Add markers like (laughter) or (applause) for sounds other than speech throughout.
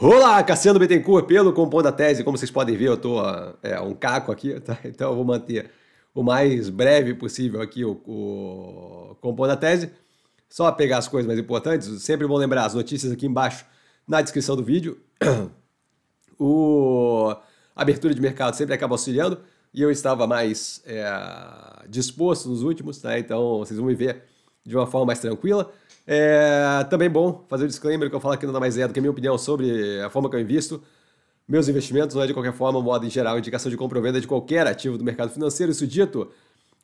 Olá, Cassiano Bittencourt, pelo Compondo da Tese. Como vocês podem ver, eu estou é, um caco aqui, tá? (laughs) Então eu vou manter o mais breve possível aqui o, o da Tese. Só pegar as coisas mais importantes. Sempre vou lembrar as notícias aqui embaixo na descrição do vídeo. (clears throat) O a abertura de mercado sempre acaba auxiliando e eu estava mais é, disposto nos últimos, né? Então vocês vão me ver de uma forma mais tranquila. É também bom fazer o um disclaimer que eu falo aqui nada mais é do que minha opinião sobre a forma que eu invisto. Meus investimentos não é de qualquer forma, modo em geral, indicação de compra ou venda de qualquer ativo do mercado financeiro. Isso dito,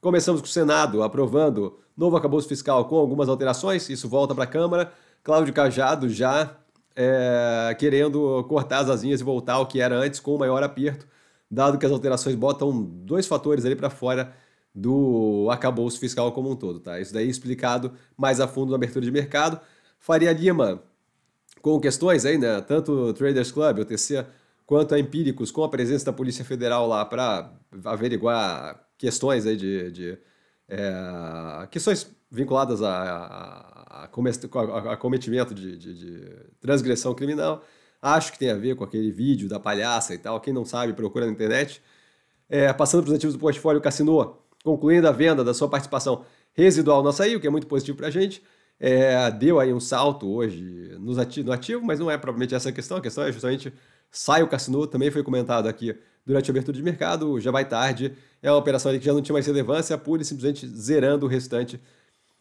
começamos com o Senado aprovando novo acabouço fiscal com algumas alterações. Isso volta para a Câmara. Cláudio Cajado já é, querendo cortar as asinhas e voltar ao que era antes com o maior aperto, dado que as alterações botam dois fatores ali para fora do acabouço fiscal como um todo, tá? Isso daí explicado mais a fundo na abertura de mercado. Faria Lima, com questões aí, né? Tanto o Traders Club, o TC, quanto a Empíricos, com a presença da Polícia Federal lá para averiguar questões aí de. de é, questões vinculadas a, a, a, a cometimento de, de, de transgressão criminal. Acho que tem a ver com aquele vídeo da palhaça e tal. Quem não sabe, procura na internet. É, passando para os ativos do portfólio Cassino, Concluindo a venda da sua participação residual na saiu, que é muito positivo para a gente, é, deu aí um salto hoje no ativo, no ativo, mas não é propriamente essa a questão, a questão é justamente sai o Cassino, também foi comentado aqui durante a abertura de mercado, já vai tarde, é uma operação que já não tinha mais relevância, pura e simplesmente zerando o restante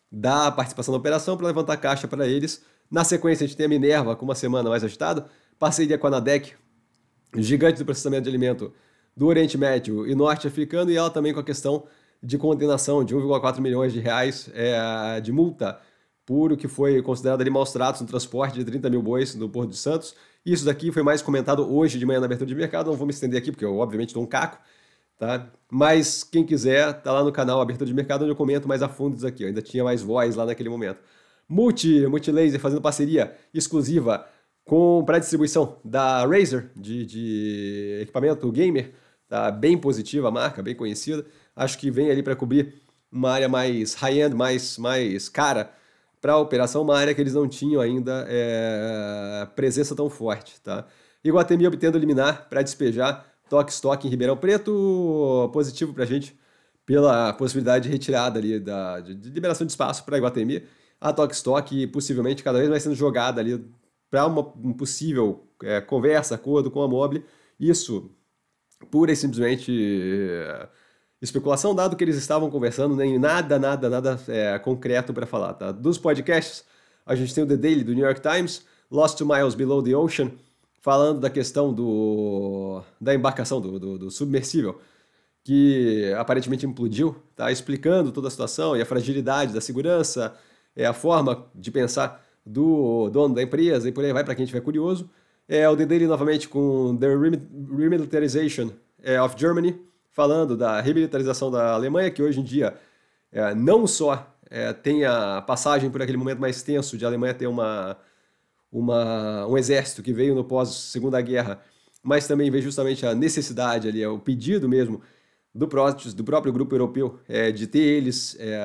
da participação da operação para levantar caixa para eles. Na sequência, a gente tem a Minerva com uma semana mais agitada, parceria com a Nadec, gigante do processamento de alimento do Oriente Médio e Norte Africano, e ela também com a questão de condenação de 1,4 milhões de reais é, de multa por o que foi considerado ali maus tratos no transporte de 30 mil bois no Porto de Santos. Isso daqui foi mais comentado hoje de manhã na abertura de mercado, não vou me estender aqui porque eu obviamente dou um caco, tá? Mas quem quiser, tá lá no canal Abertura de Mercado onde eu comento mais a fundo isso aqui, eu ainda tinha mais voz lá naquele momento. Multi, Multilaser fazendo parceria exclusiva com a distribuição da Razer de, de equipamento gamer tá bem positiva a marca, bem conhecida. Acho que vem ali para cobrir uma área mais high-end, mais, mais cara para a operação, uma área que eles não tinham ainda é, presença tão forte. Tá? Iguatemi obtendo liminar para despejar Toque Stock em Ribeirão Preto, positivo para a gente pela possibilidade de retirada ali da, de, de liberação de espaço para Iguatemi. A Toque Stock possivelmente cada vez mais sendo jogada ali para uma possível é, conversa, acordo com a Mobile. Isso pura e simplesmente eh, especulação, dado que eles estavam conversando, nem né, nada, nada, nada é, concreto para falar, tá? Dos podcasts, a gente tem o The Daily do New York Times, Lost Two Miles Below the Ocean, falando da questão do da embarcação, do, do, do submersível, que aparentemente implodiu, tá? Explicando toda a situação e a fragilidade da segurança, é a forma de pensar do dono da empresa e por aí vai para quem estiver curioso. É o Daily novamente com The Remilitarization é, of Germany, falando da remilitarização da Alemanha, que hoje em dia é, não só é, tem a passagem por aquele momento mais tenso de a Alemanha ter uma, uma, um exército que veio no pós-segunda guerra, mas também vê justamente a necessidade ali, é, o pedido mesmo do, do próprio grupo europeu é, de ter eles é,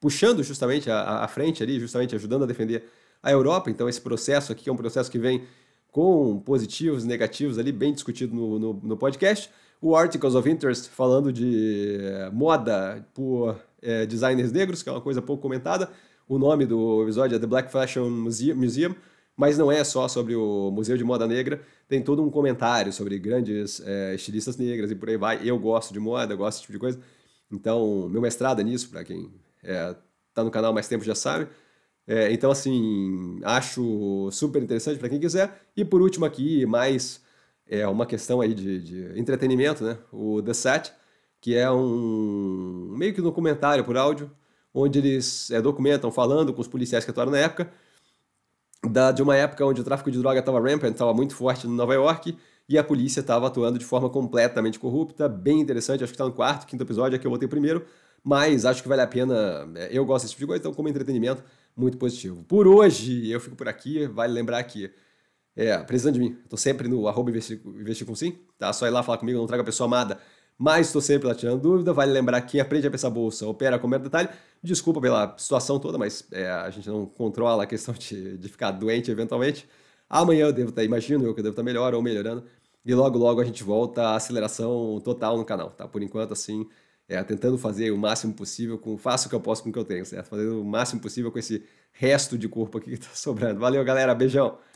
puxando justamente a, a frente ali, justamente ajudando a defender a Europa. Então esse processo aqui é um processo que vem com positivos e negativos ali, bem discutido no, no, no, podcast. O Articles of Interest falando de eh, moda por é, designers negros, que é uma coisa pouco comentada. O nome do episódio é The Black Fashion Museum, mas não é só sobre o Museu de Moda Negra, tem todo um comentário sobre grandes é, estilistas negras e por aí vai. Eu gosto de moda, gosto desse tipo de coisa. Então, meu mestrado é nisso, para quem está é, no canal mais tempo já sabe. É, então, assim, acho super interessante para quem quiser. E por último aqui, mais é, uma questão aí de, de entretenimento, né? O The Set, que é um meio que um documentário por áudio, onde eles é, documentam falando com os policiais que atuaram na época, da, de uma época onde o tráfico de droga estava rampant, estava muito forte em Nova York, e a polícia estava atuando de forma completamente corrupta, bem interessante, acho que está no quarto, quinto episódio, é que eu botei primeiro, mas acho que vale a pena. É, eu gosto desse tipo de coisa, então, como entretenimento, muito positivo. Por hoje, eu fico por aqui. Vale lembrar que. É, precisando de mim. Estou sempre no arroba investir, com sim, tá? Só ir lá falar comigo, não traga a pessoa amada, mas estou sempre lá tirando dúvida. Vale lembrar que aprende a pensar bolsa, opera com o detalhe. Desculpa pela situação toda, mas é, a gente não controla a questão de, de ficar doente eventualmente. Amanhã eu devo estar, tá, imagino eu que eu devo estar tá melhor ou melhorando. E logo, logo a gente volta à aceleração total no canal, tá? Por enquanto, assim, é, tentando fazer o máximo possível com faço o que eu posso com o que eu tenho, certo? Fazendo o máximo possível com esse resto de corpo aqui que está (laughs) sobrando. Valeu, galera. Beijão.